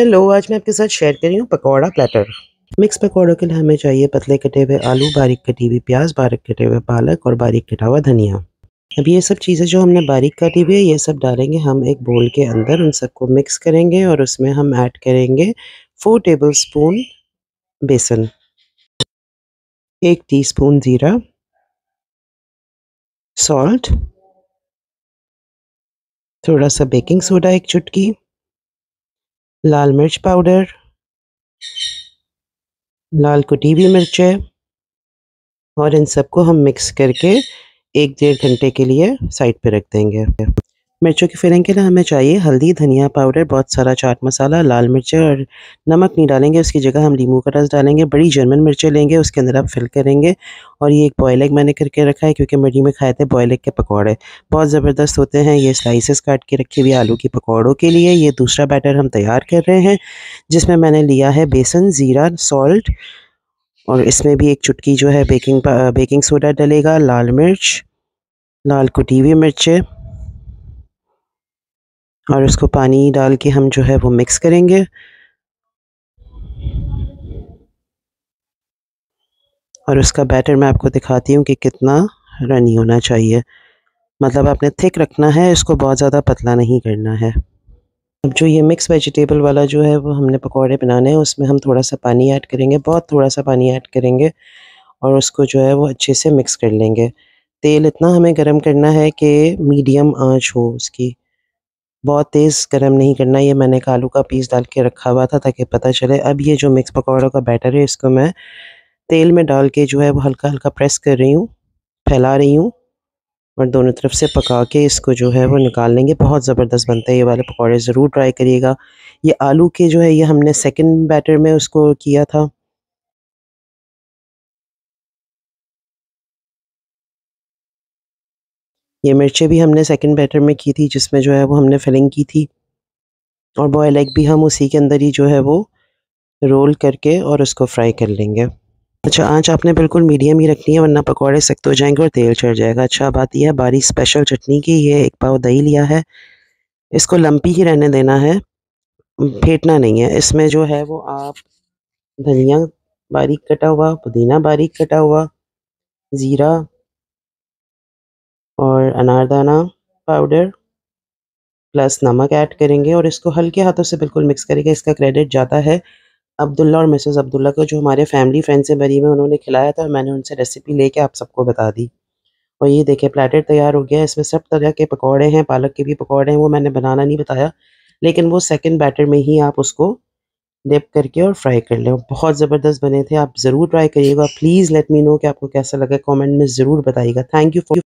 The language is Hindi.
हेलो आज मैं आपके साथ शेयर कर रही हूँ पकौड़ा प्लेटर मिक्स पकौड़ों के लिए हमें चाहिए पतले कटे हुए आलू बारीक कटी हुई प्याज बारीक कटे हुए पालक और बारीक कटा हुआ धनिया अब ये सब चीज़ें जो हमने बारीक काटी हुई है ये सब डालेंगे हम एक बोल के अंदर उन सबको मिक्स करेंगे और उसमें हम ऐड करेंगे फोर टेबल स्पून बेसन एक टी स्पून ज़ीरा सॉल्ट थोड़ा सा बेकिंग सोडा एक चुटकी लाल मिर्च पाउडर लाल कुटी हुई मिर्चें और इन सबको हम मिक्स करके एक डेढ़ घंटे के लिए साइड पे रख देंगे मिर्चों की फिलिंग के लिए हमें चाहिए हल्दी धनिया पाउडर बहुत सारा चाट मसाला लाल मिर्चें और नमक नहीं डालेंगे उसकी जगह हम नींबू का रस डालेंगे बड़ी जर्मन मिर्चें लेंगे उसके अंदर आप फिल करेंगे और ये एक बॉयल एग मैंने करके रखा है क्योंकि मर्जी में खाए थे बॉयल एग के पकौड़े बहुत ज़बरदस्त होते हैं ये स्लाइसिस काट के रखी हुई आलू के पकौड़ों के लिए ये दूसरा बैटर हम तैयार कर रहे हैं जिसमें मैंने लिया है बेसन ज़ीरा सॉल्ट और इसमें भी एक चुटकी जो है बेकिंग बेकिंग सोडा डलेगा लाल मिर्च लाल कुटी हुई मिर्चें और इसको पानी डाल के हम जो है वो मिक्स करेंगे और उसका बैटर मैं आपको दिखाती हूँ कि कितना रनी होना चाहिए मतलब आपने थिक रखना है इसको बहुत ज़्यादा पतला नहीं करना है अब जो ये मिक्स वेजिटेबल वाला जो है वो हमने पकौड़े बनाने हैं उसमें हम थोड़ा सा पानी ऐड करेंगे बहुत थोड़ा सा पानी ऐड करेंगे और उसको जो है वो अच्छे से मिक्स कर लेंगे तेल इतना हमें गर्म करना है कि मीडियम आँच हो उसकी बहुत तेज़ गर्म नहीं करना ये मैंने एक आलू का पीस डाल के रखा हुआ था ताकि पता चले अब ये जो मिक्स पकौड़ों का बैटर है इसको मैं तेल में डाल के जो है वो हल्का हल्का प्रेस कर रही हूँ फैला रही हूँ और दोनों तरफ से पका के इसको जो है वो निकाल लेंगे बहुत ज़बरदस्त बनता है ये वाले पकौड़े ज़रूर ट्राई करिएगा ये आलू के जो है ये हमने सेकेंड बैटर में उसको किया था ये मिर्चें भी हमने सेकंड बैटर में की थी जिसमें जो है वो हमने फिलिंग की थी और बॉयल एग भी हम उसी के अंदर ही जो है वो रोल करके और उसको फ्राई कर लेंगे अच्छा आँच आपने बिल्कुल मीडियम ही रखनी है वरना पकौड़े सख्त हो जाएंगे और तेल चढ़ जाएगा अच्छा बात यह है बारी स्पेशल चटनी की ये एक पाव दही लिया है इसको लंपी ही रहने देना है फेंटना नहीं है इसमें जो है वो आप धनिया बारीक कटा हुआ पुदीना बारीक कटा हुआ ज़ीरा और अनारदाना पाउडर प्लस नमक ऐड करेंगे और इसको हल्के हाथों से बिल्कुल मिक्स करेंगे इसका क्रेडिट जाता है अब्दुल्ला और मिसेस अब्दुल्ला को जो हमारे फैमिली फ्रेंड से बनी में उन्होंने खिलाया था और मैंने उनसे रेसिपी लेके आप सबको बता दी और ये देखिए प्लेटर तैयार हो गया इसमें सब तरह के पकौड़े हैं पालक के भी पकौड़े हैं वो मैंने बनाना नहीं बताया लेकिन वो सेकेंड बैटर में ही आप उसको डिप करके और फ्राई कर लें बहुत ज़बरदस्त बने थे आप ज़रूर ट्राई करिएगा प्लीज़ लेट मी नो कि आपको कैसा लगा कमेंट में ज़रूर बताइएगा थैंक यू फॉर